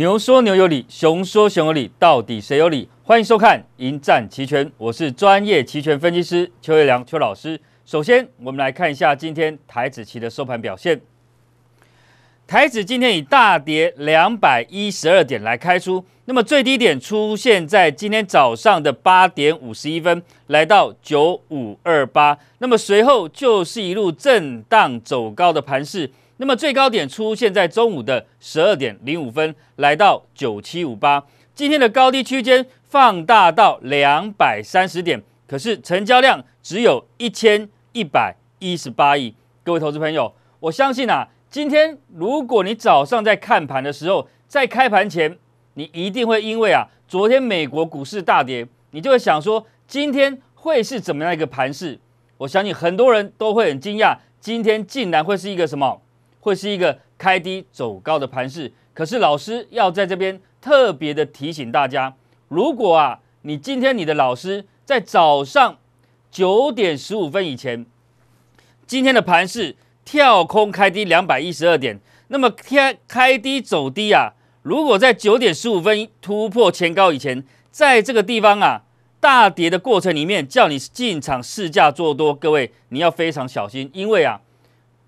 牛说牛有理，熊说熊有理，到底谁有理？欢迎收看《迎战期权》，我是专业期权分析师邱月良，邱老师。首先，我们来看一下今天台子期的收盘表现。台子今天以大跌两百一十二点来开出，那么最低点出现在今天早上的八点五十一分，来到九五二八，那么随后就是一路震荡走高的盘势。那么最高点出现在中午的十二点零五分，来到九七五八。今天的高低区间放大到两百三十点，可是成交量只有一千一百一十八亿。各位投资朋友，我相信啊，今天如果你早上在看盘的时候，在开盘前，你一定会因为啊，昨天美国股市大跌，你就会想说，今天会是怎么样一个盘势？我相信很多人都会很惊讶，今天竟然会是一个什么？会是一个开低走高的盘势，可是老师要在这边特别的提醒大家，如果啊，你今天你的老师在早上九点十五分以前，今天的盘市跳空开低两百一十二点，那么天开低走低啊，如果在九点十五分突破前高以前，在这个地方啊，大跌的过程里面叫你进场试价做多，各位你要非常小心，因为啊。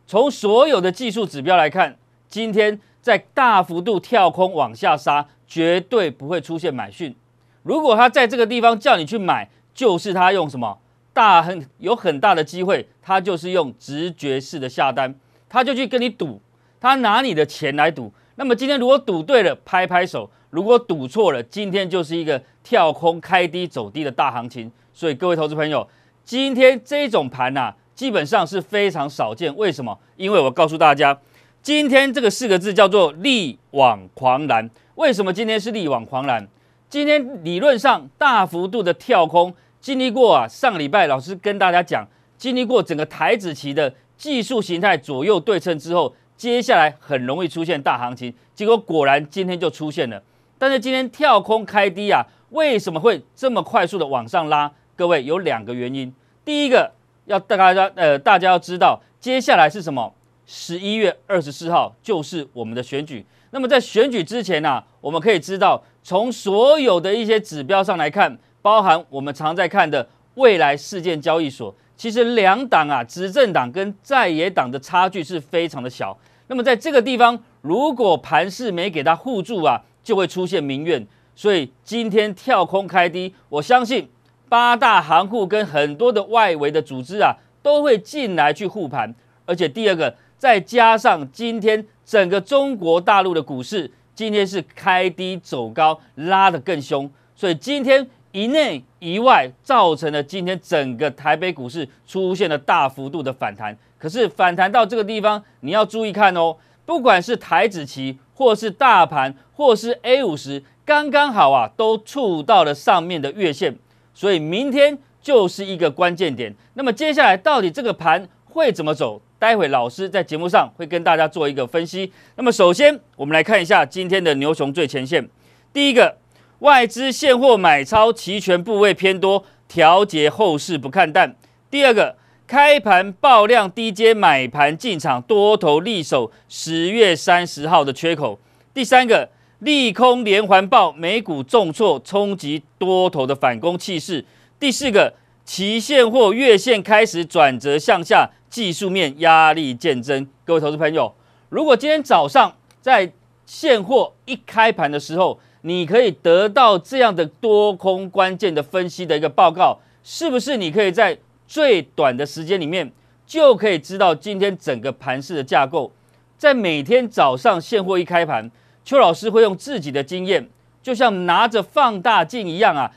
从所有的技术指标来看，今天在大幅度跳空往下杀，绝对不会出现买讯。如果他在这个地方叫你去买，就是他用什么大很有很大的机会，他就是用直觉式的下单，他就去跟你赌，他拿你的钱来赌。那么今天如果赌对了，拍拍手；如果赌错了，今天就是一个跳空开低走低的大行情。所以各位投资朋友，今天这种盘呐。基本上是非常少见，为什么？因为我告诉大家，今天这个四个字叫做力挽狂澜。为什么今天是力挽狂澜？今天理论上大幅度的跳空，经历过啊，上礼拜老师跟大家讲，经历过整个台子期的技术形态左右对称之后，接下来很容易出现大行情。结果果然今天就出现了。但是今天跳空开低啊，为什么会这么快速的往上拉？各位有两个原因，第一个。要大家呃，大家要知道，接下来是什么？十一月二十四号就是我们的选举。那么在选举之前呢，我们可以知道，从所有的一些指标上来看，包含我们常在看的未来事件交易所，其实两党啊，执政党跟在野党的差距是非常的小。那么在这个地方，如果盘势没给他护住啊，就会出现民怨。所以今天跳空开低，我相信。八大行库跟很多的外围的组织啊，都会进来去护盘。而且第二个，再加上今天整个中国大陆的股市今天是开低走高，拉得更凶，所以今天一内一外造成了今天整个台北股市出现了大幅度的反弹。可是反弹到这个地方，你要注意看哦，不管是台子期，或是大盘，或是 A 五十，刚刚好啊，都触到了上面的月线。所以明天就是一个关键点。那么接下来到底这个盘会怎么走？待会老师在节目上会跟大家做一个分析。那么首先我们来看一下今天的牛熊最前线。第一个，外资现货买超齐全，部位偏多，调节后市不看淡。第二个，开盘爆量低阶买盘进场，多头利手，十月三十号的缺口。第三个。利空连环报，美股重挫，冲击多头的反攻气势。第四个，期现货月线开始转折向下，技术面压力渐增。各位投资朋友，如果今天早上在现货一开盘的时候，你可以得到这样的多空关键的分析的一个报告，是不是你可以在最短的时间里面就可以知道今天整个盘市的架构？在每天早上现货一开盘。邱老师会用自己的经验，就像拿着放大镜一样啊，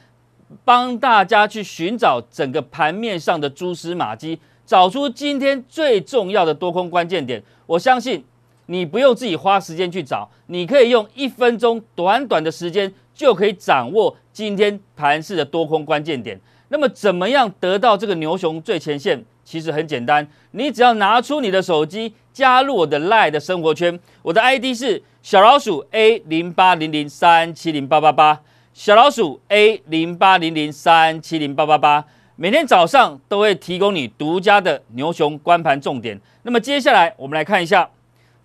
帮大家去寻找整个盘面上的蛛丝马迹，找出今天最重要的多空关键点。我相信你不用自己花时间去找，你可以用一分钟短短的时间，就可以掌握今天盘市的多空关键点。那么，怎么样得到这个牛熊最前线？其实很简单，你只要拿出你的手机。加入我的 Lie 的生活圈，我的 ID 是小老鼠 A 零八零零三七零八八八，小老鼠 A 零八零零三七零八八八，每天早上都会提供你独家的牛熊观盘重点。那么接下来我们来看一下，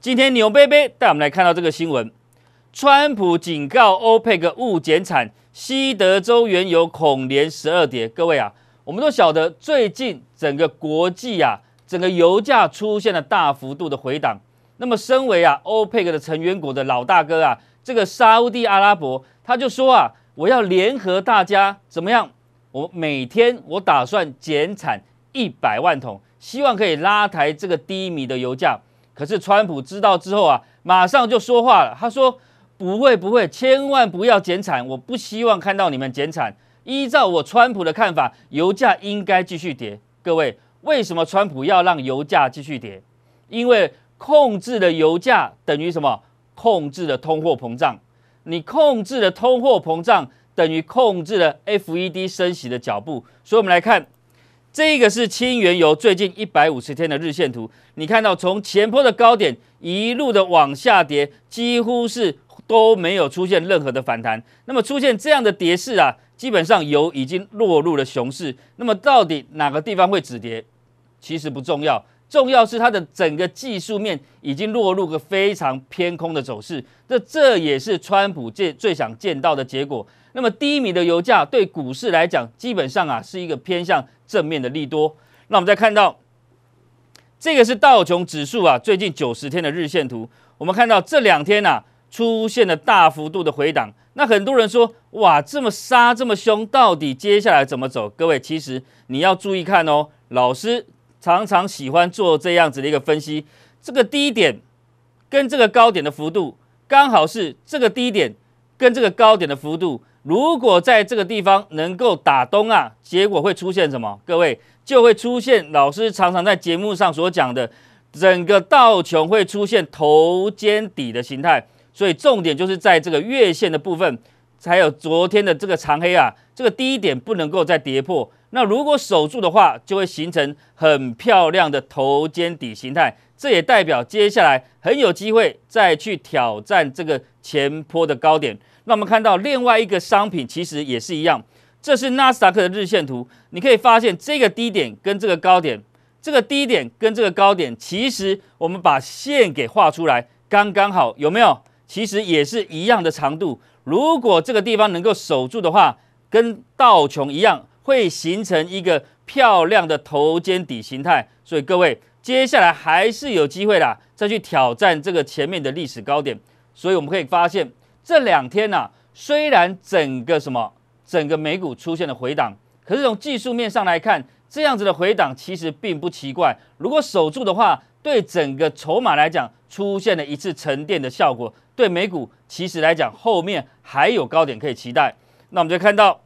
今天牛贝贝带我们来看到这个新闻：川普警告欧佩克勿减产，西德州原油恐连十二跌。各位啊，我们都晓得最近整个国际啊。整个油价出现了大幅度的回档。那么，身为啊欧佩克的成员国的老大哥啊，这个沙地阿拉伯他就说啊，我要联合大家怎么样？我每天我打算减产一百万桶，希望可以拉抬这个低迷的油价。可是川普知道之后啊，马上就说话了，他说不会不会，千万不要减产，我不希望看到你们减产。依照我川普的看法，油价应该继续跌。各位。为什么川普要让油价继续跌？因为控制的油价等于什么？控制的通货膨胀。你控制的通货膨胀等于控制了 F E D 升息的脚步。所以，我们来看，这个是清原油最近一百五十天的日线图。你看到从前坡的高点一路的往下跌，几乎是都没有出现任何的反弹。那么，出现这样的跌势啊，基本上油已经落入了熊市。那么，到底哪个地方会止跌？其实不重要，重要是它的整个技术面已经落入个非常偏空的走势，这这也是川普见最想见到的结果。那么低迷的油价对股市来讲，基本上啊是一个偏向正面的利多。那我们再看到这个是道琼指数啊，最近九十天的日线图，我们看到这两天呐出现了大幅度的回档。那很多人说，哇，这么杀这么凶，到底接下来怎么走？各位，其实你要注意看哦，老师。常常喜欢做这样子的一个分析，这个低点跟这个高点的幅度，刚好是这个低点跟这个高点的幅度，如果在这个地方能够打东啊，结果会出现什么？各位就会出现老师常常在节目上所讲的，整个道琼会出现头肩底的形态。所以重点就是在这个月线的部分，才有昨天的这个长黑啊，这个低点不能够再跌破。那如果守住的话，就会形成很漂亮的头肩底形态。这也代表接下来很有机会再去挑战这个前坡的高点。那我们看到另外一个商品其实也是一样，这是纳斯达克的日线图。你可以发现这个低点跟这个高点，这个低点跟这个高点，其实我们把线给画出来，刚刚好有没有？其实也是一样的长度。如果这个地方能够守住的话，跟道琼一样。会形成一个漂亮的头肩底形态，所以各位接下来还是有机会啦，再去挑战这个前面的历史高点。所以我们可以发现，这两天呢，虽然整个什么整个美股出现了回档，可是从技术面上来看，这样子的回档其实并不奇怪。如果守住的话，对整个筹码来讲，出现了一次沉淀的效果。对美股其实来讲，后面还有高点可以期待。那我们就看到。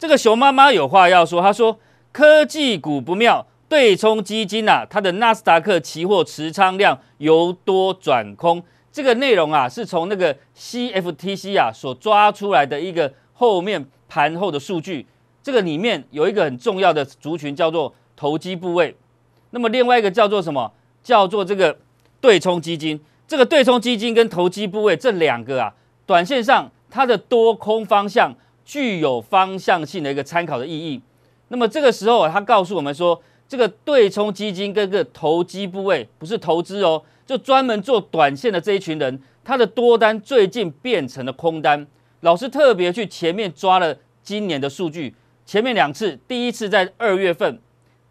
这个熊妈妈有话要说，她说科技股不妙，对冲基金呐，它的纳斯达克期货持仓量由多转空。这个内容啊，是从那个 CFTC 啊所抓出来的一个后面盘后的数据。这个里面有一个很重要的族群叫做投机部位，那么另外一个叫做什么？叫做这个对冲基金。这个对冲基金跟投机部位这两个啊，短线上它的多空方向。具有方向性的一个参考的意义。那么这个时候，他告诉我们说，这个对冲基金跟个投机部位不是投资哦，就专门做短线的这一群人，他的多单最近变成了空单。老师特别去前面抓了今年的数据，前面两次，第一次在二月份，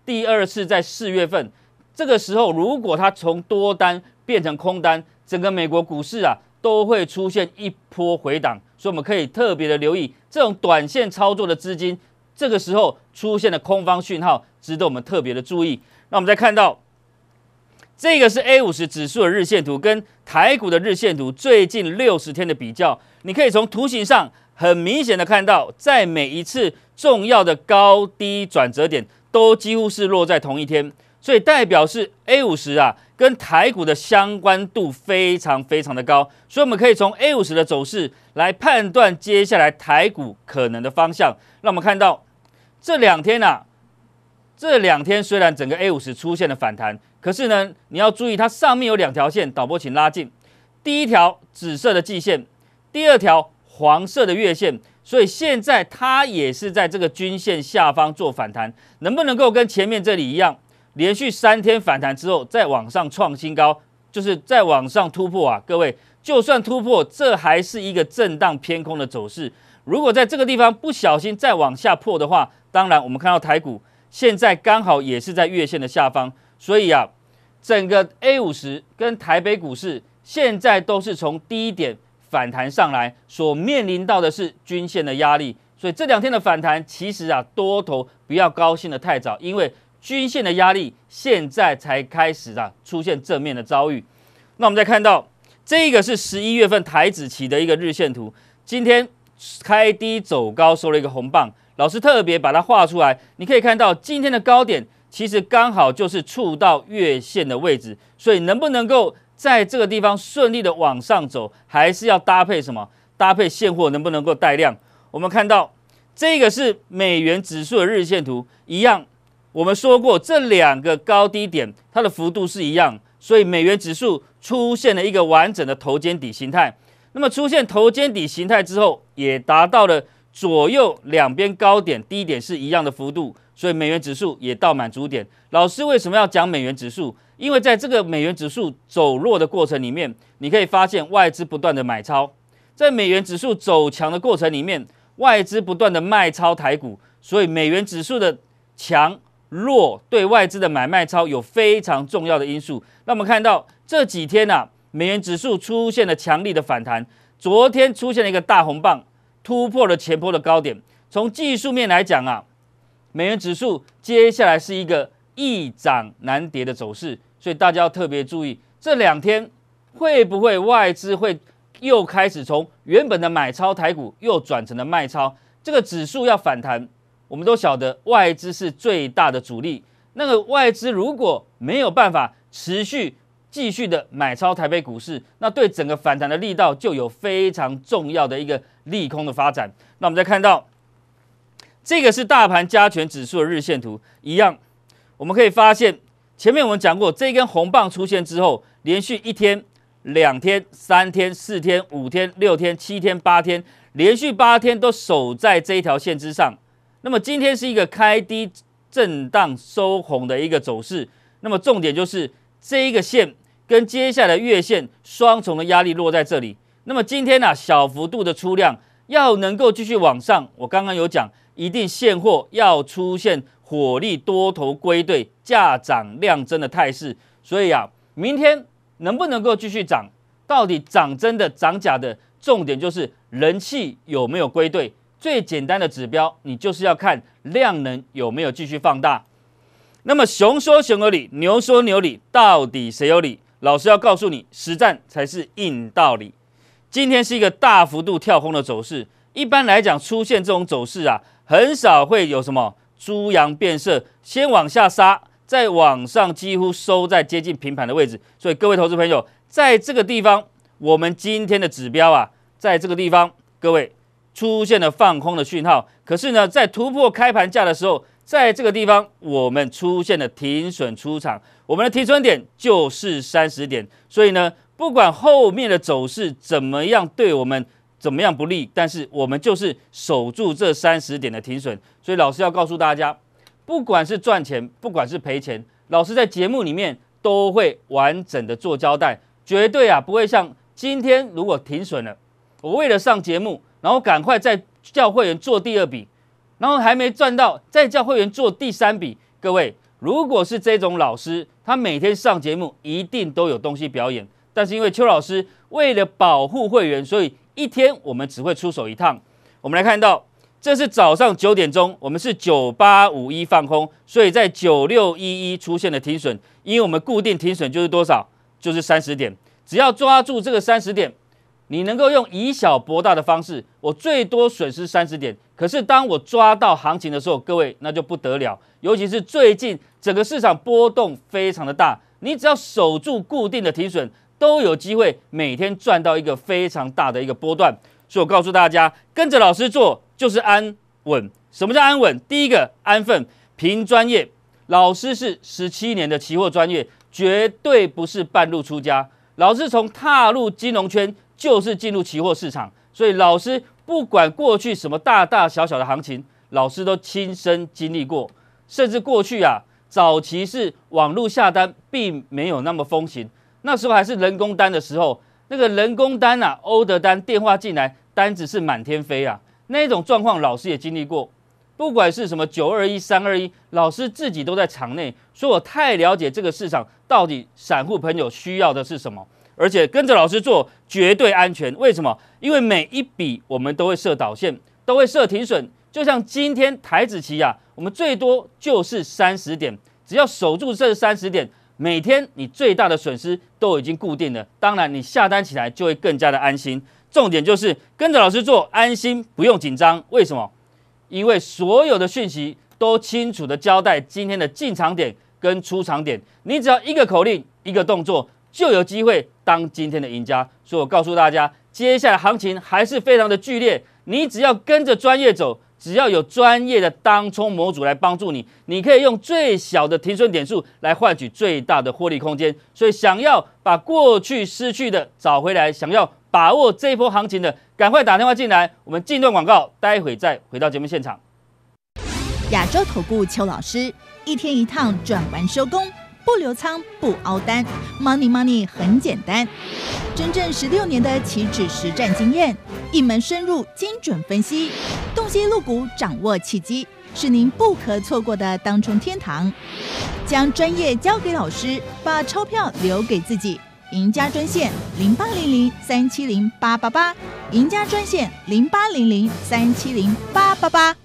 第二次在四月份。这个时候，如果他从多单变成空单，整个美国股市啊都会出现一波回档。所以我们可以特别的留意这种短线操作的资金，这个时候出现的空方讯号，值得我们特别的注意。那我们再看到这个是 A 五十指数的日线图跟台股的日线图最近六十天的比较，你可以从图形上很明显的看到，在每一次重要的高低转折点，都几乎是落在同一天，所以代表是 A 五十啊。跟台股的相关度非常非常的高，所以我们可以从 A 五十的走势来判断接下来台股可能的方向。那我们看到这两天呐，这两天虽然整个 A 五十出现了反弹，可是呢，你要注意它上面有两条线，导播请拉近，第一条紫色的季线，第二条黄色的月线，所以现在它也是在这个均线下方做反弹，能不能够跟前面这里一样？连续三天反弹之后，再往上创新高，就是再往上突破啊！各位，就算突破，这还是一个震荡偏空的走势。如果在这个地方不小心再往下破的话，当然我们看到台股现在刚好也是在月线的下方，所以啊，整个 A 五十跟台北股市现在都是从低点反弹上来，所面临到的是均线的压力。所以这两天的反弹，其实啊，多头不要高兴的太早，因为。均线的压力现在才开始啊，出现正面的遭遇。那我们再看到这个是十一月份台子期的一个日线图，今天开低走高收了一个红棒，老师特别把它画出来，你可以看到今天的高点其实刚好就是触到月线的位置，所以能不能够在这个地方顺利的往上走，还是要搭配什么？搭配现货能不能够带量？我们看到这个是美元指数的日线图，一样。我们说过，这两个高低点它的幅度是一样，所以美元指数出现了一个完整的头肩底形态。那么出现头肩底形态之后，也达到了左右两边高点低点是一样的幅度，所以美元指数也到满足点。老师为什么要讲美元指数？因为在这个美元指数走弱的过程里面，你可以发现外资不断的买超；在美元指数走强的过程里面，外资不断的卖超台股。所以美元指数的强。弱对外资的买卖超有非常重要的因素。那我们看到这几天呢，美元指数出现了强力的反弹，昨天出现了一个大红棒，突破了前坡的高点。从技术面来讲啊，美元指数接下来是一个易涨难跌的走势，所以大家要特别注意这两天会不会外资会又开始从原本的买超台股，又转成了卖超，这个指数要反弹。我们都晓得外资是最大的主力。那个外资如果没有办法持续继续的买超台北股市，那对整个反弹的力道就有非常重要的一个利空的发展。那我们再看到这个是大盘加权指数的日线图，一样我们可以发现，前面我们讲过，这根红棒出现之后，连续一天、两天、三天、四天、五天、六天、七天、八天，连续八天都守在这一条线之上。那么今天是一个开低震荡收红的一个走势，那么重点就是这一个线跟接下来月线双重的压力落在这里。那么今天呢小幅度的出量，要能够继续往上，我刚刚有讲，一定现货要出现火力多头归队价涨量增的态势。所以啊，明天能不能够继续涨，到底涨真的涨假的，重点就是人气有没有归队。最简单的指标，你就是要看量能有没有继续放大。那么熊说熊有理，牛说牛理，到底谁有理？老师要告诉你，实战才是硬道理。今天是一个大幅度跳空的走势，一般来讲，出现这种走势啊，很少会有什么猪羊变色，先往下杀，再往上几乎收在接近平盘的位置。所以各位投资朋友，在这个地方，我们今天的指标啊，在这个地方，各位。出现了放空的讯号，可是呢，在突破开盘价的时候，在这个地方我们出现了停损出场，我们的停损点就是三十点，所以呢，不管后面的走势怎么样对我们怎么样不利，但是我们就是守住这三十点的停损。所以老师要告诉大家，不管是赚钱，不管是赔钱，老师在节目里面都会完整的做交代，绝对啊不会像今天如果停损了，我为了上节目。然后赶快再叫会员做第二笔，然后还没赚到，再叫会员做第三笔。各位，如果是这种老师，他每天上节目一定都有东西表演。但是因为邱老师为了保护会员，所以一天我们只会出手一趟。我们来看到，这是早上九点钟，我们是九八五一放空，所以在九六一一出现了停损，因为我们固定停损就是多少，就是三十点，只要抓住这个三十点。你能够用以小博大的方式，我最多损失三十点。可是当我抓到行情的时候，各位那就不得了。尤其是最近整个市场波动非常的大，你只要守住固定的停损，都有机会每天赚到一个非常大的一个波段。所以我告诉大家，跟着老师做就是安稳。什么叫安稳？第一个安分，凭专业。老师是十七年的期货专业，绝对不是半路出家。老师从踏入金融圈。就是进入期货市场，所以老师不管过去什么大大小小的行情，老师都亲身经历过。甚至过去啊，早期是网络下单，并没有那么风行，那时候还是人工单的时候，那个人工单啊，欧德单电话进来，单子是满天飞啊，那种状况老师也经历过。不管是什么九二一、三二一，老师自己都在场内，所以我太了解这个市场到底散户朋友需要的是什么。而且跟着老师做绝对安全，为什么？因为每一笔我们都会设导线，都会设停损，就像今天台子棋呀，我们最多就是三十点，只要守住这三十点，每天你最大的损失都已经固定了。当然，你下单起来就会更加的安心。重点就是跟着老师做，安心不用紧张。为什么？因为所有的讯息都清楚的交代今天的进场点跟出场点，你只要一个口令，一个动作。就有机会当今天的赢家，所以我告诉大家，接下来行情还是非常的剧烈，你只要跟着专业走，只要有专业的当冲模组来帮助你，你可以用最小的提损点数来换取最大的获利空间。所以，想要把过去失去的找回来，想要把握这波行情的，赶快打电话进来。我们进段广告，待会再回到节目现场。亚洲投顾邱老师一天一趟转完收工。不留仓不凹单，Money Money 很简单。真正十六年的期指实战经验，一门深入精准分析，洞悉露股，掌握契机，是您不可错过的当冲天堂。将专业交给老师，把钞票留给自己。赢家专线零八零零三七零八八八，赢家专线零八零零三七零八八八。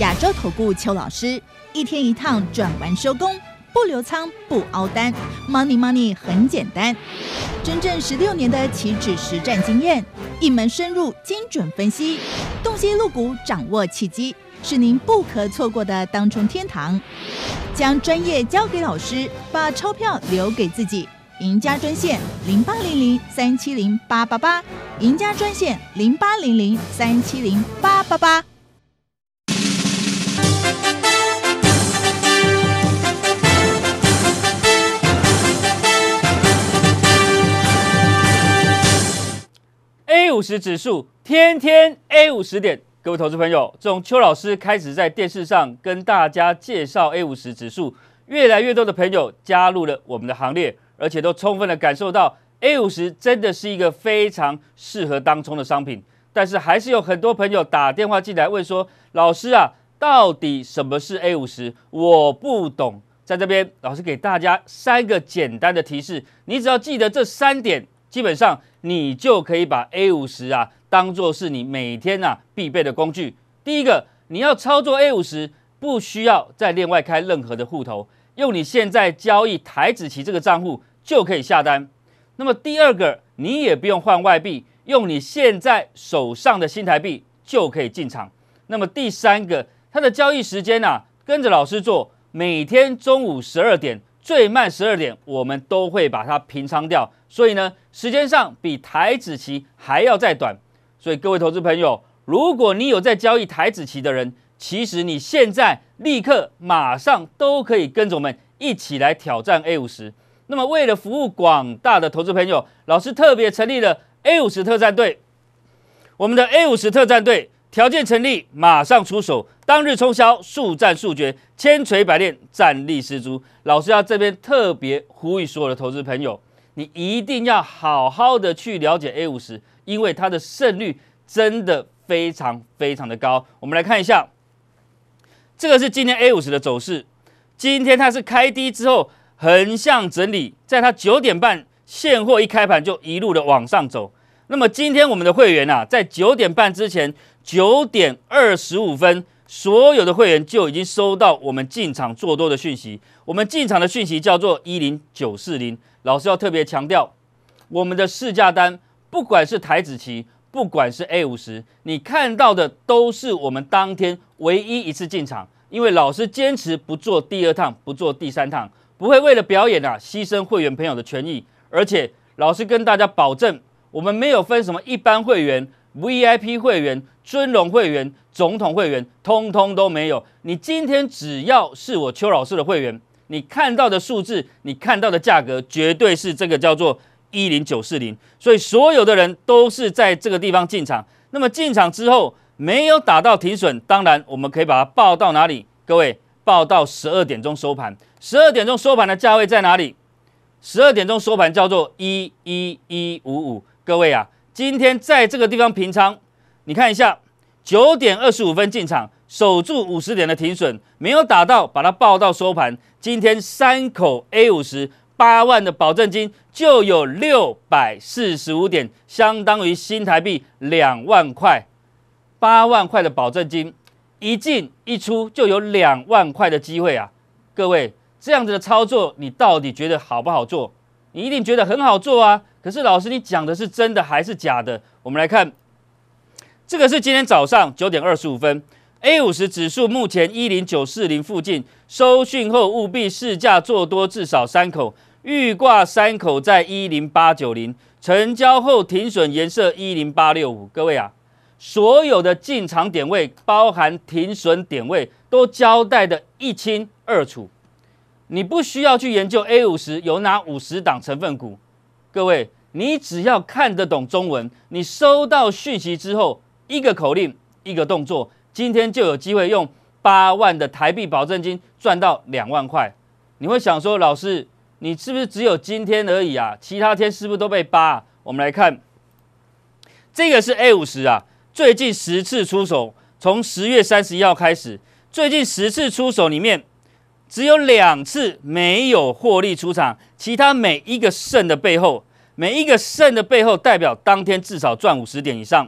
亚洲投顾邱老师，一天一趟，转完收工。不留仓，不熬单，Money Money 很简单。真正十六年的期指实战经验，一门深入精准分析，洞悉露股，掌握契机，是您不可错过的当冲天堂。将专业交给老师，把钞票留给自己。赢家专线零八零零三七零八八八，赢家专线零八零零三七零八八八。十指数天天 A 五十点，各位投资朋友，从邱老师开始在电视上跟大家介绍 A 五十指数，越来越多的朋友加入了我们的行列，而且都充分的感受到 A 五十真的是一个非常适合当冲的商品。但是还是有很多朋友打电话进来问说：“老师啊，到底什么是 A 五十？我不懂。”在这边，老师给大家三个简单的提示，你只要记得这三点，基本上。你就可以把 A 五十啊当做是你每天呐必备的工具。第一个，你要操作 A 五十，不需要再另外开任何的户头，用你现在交易台子棋这个账户就可以下单。那么第二个，你也不用换外币，用你现在手上的新台币就可以进场。那么第三个，它的交易时间呐，跟着老师做，每天中午十二点。最慢十二点，我们都会把它平仓掉，所以呢，时间上比台子期还要再短。所以各位投资朋友，如果你有在交易台子期的人，其实你现在立刻马上都可以跟着我们一起来挑战 A 五十。那么，为了服务广大的投资朋友，老师特别成立了 A 五十特战队。我们的 A 五十特战队条件成立，马上出手。当日冲销，速战速决，千锤百炼，战力十足。老师要这边特别呼吁所有的投资朋友，你一定要好好的去了解 A 五十，因为它的胜率真的非常非常的高。我们来看一下，这个是今天 A 五十的走势。今天它是开低之后横向整理，在它九点半现货一开盘就一路的往上走。那么今天我们的会员啊，在九点半之前，九点二十五分。所有的会员就已经收到我们进场做多的讯息。我们进场的讯息叫做一零九四零。老师要特别强调，我们的试驾单，不管是台子期，不管是 A 五十，你看到的都是我们当天唯一一次进场。因为老师坚持不做第二趟，不做第三趟，不会为了表演啊牺牲会员朋友的权益。而且老师跟大家保证，我们没有分什么一般会员。VIP 会员、尊荣会员、总统会员，通通都没有。你今天只要是我邱老师的会员，你看到的数字，你看到的价格，绝对是这个叫做一零九四零。所以所有的人都是在这个地方进场。那么进场之后没有打到停损，当然我们可以把它报到哪里？各位报到十二点钟收盘。十二点钟收盘的价位在哪里？十二点钟收盘叫做一一一五五。各位啊。今天在这个地方平仓，你看一下，九点二十五分进场，守住五十点的停损，没有打到，把它报到收盘。今天三口 A 五十八万的保证金就有六百四十五点，相当于新台币两万块。八万块的保证金，一进一出就有两万块的机会啊！各位，这样子的操作你到底觉得好不好做？你一定觉得很好做啊！可是老师，你讲的是真的还是假的？我们来看，这个是今天早上九点二十五分，A 五十指数目前一零九四零附近收讯后，务必试价做多至少三口，预挂三口在一零八九零，成交后停损颜色一零八六五。各位啊，所有的进场点位，包含停损点位，都交代的一清二楚。你不需要去研究 A 五十有哪五十档成分股。各位，你只要看得懂中文，你收到讯息之后，一个口令，一个动作，今天就有机会用八万的台币保证金赚到两万块。你会想说，老师，你是不是只有今天而已啊？其他天是不是都被扒？我们来看，这个是 A 五十啊，最近十次出手，从十月三十一号开始，最近十次出手里面。只有两次没有获利出场，其他每一个胜的背后，每一个胜的背后代表当天至少赚五十点以上。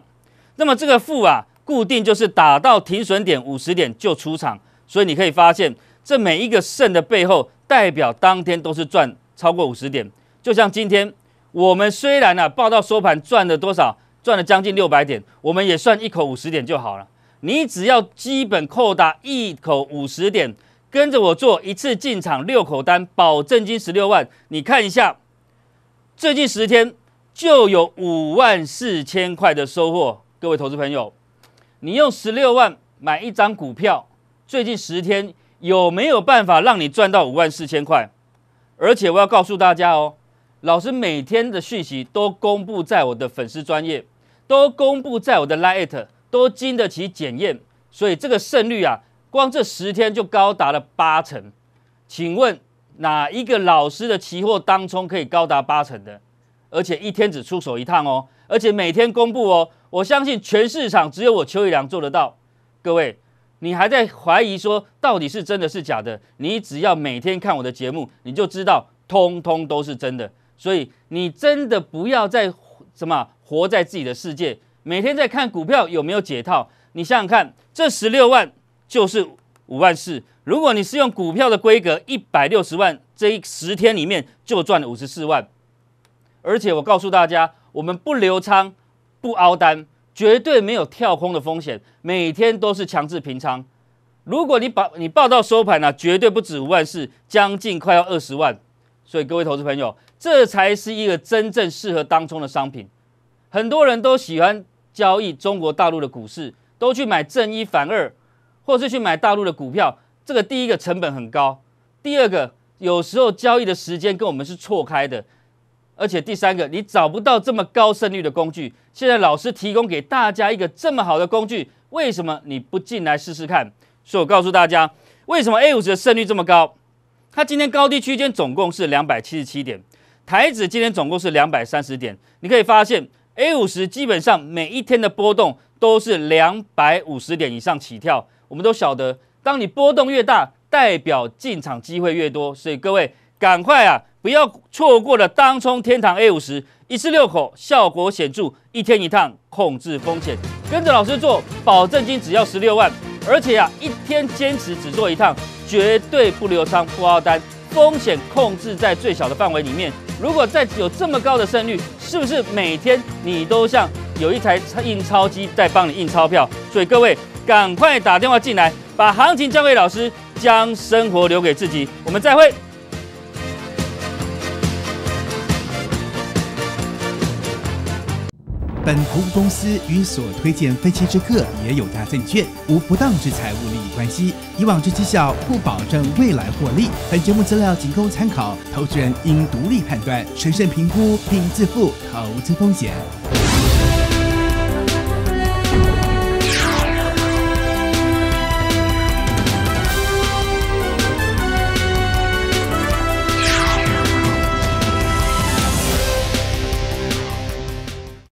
那么这个负啊，固定就是打到停损点五十点就出场。所以你可以发现，这每一个胜的背后代表当天都是赚超过五十点。就像今天我们虽然啊报到收盘赚了多少，赚了将近六百点，我们也算一口五十点就好了。你只要基本扣打一口五十点。跟着我做一次进场六口单，保证金十六万，你看一下，最近十天就有五万四千块的收获。各位投资朋友，你用十六万买一张股票，最近十天有没有办法让你赚到五万四千块？而且我要告诉大家哦，老师每天的讯息都公布在我的粉丝专业，都公布在我的 Lite，都经得起检验，所以这个胜率啊。光这十天就高达了八成，请问哪一个老师的期货当中可以高达八成的？而且一天只出手一趟哦，而且每天公布哦。我相信全市场只有我邱义良做得到。各位，你还在怀疑说到底是真的是假的？你只要每天看我的节目，你就知道，通通都是真的。所以你真的不要再什么活在自己的世界，每天在看股票有没有解套。你想想看，这十六万。就是五万四。如果你是用股票的规格，一百六十万，这一十天里面就赚了五十四万。而且我告诉大家，我们不留仓，不凹单，绝对没有跳空的风险，每天都是强制平仓。如果你把你报到收盘呢，绝对不止五万四，将近快要二十万。所以各位投资朋友，这才是一个真正适合当冲的商品。很多人都喜欢交易中国大陆的股市，都去买正一反二。或是去买大陆的股票，这个第一个成本很高，第二个有时候交易的时间跟我们是错开的，而且第三个你找不到这么高胜率的工具。现在老师提供给大家一个这么好的工具，为什么你不进来试试看？所以我告诉大家，为什么 A 五十的胜率这么高？它今天高低区间总共是两百七十七点，台指今天总共是两百三十点。你可以发现 A 五十基本上每一天的波动都是两百五十点以上起跳。我们都晓得，当你波动越大，代表进场机会越多，所以各位赶快啊，不要错过了当冲天堂 A 五十一次六口效果显著，一天一趟控制风险，跟着老师做，保证金只要十六万，而且啊一天坚持只做一趟，绝对不留仓不抛单，风险控制在最小的范围里面。如果再有这么高的胜率，是不是每天你都像有一台印钞机在帮你印钞票？所以各位。赶快打电话进来，把行情交给老师，将生活留给自己。我们再会。本服务公司与所推荐分期之客也有大证券无不当之财务利益关系，以往之绩效不保证未来获利。本节目资料仅供参考，投资人应独立判断、审慎评估并自负投资风险。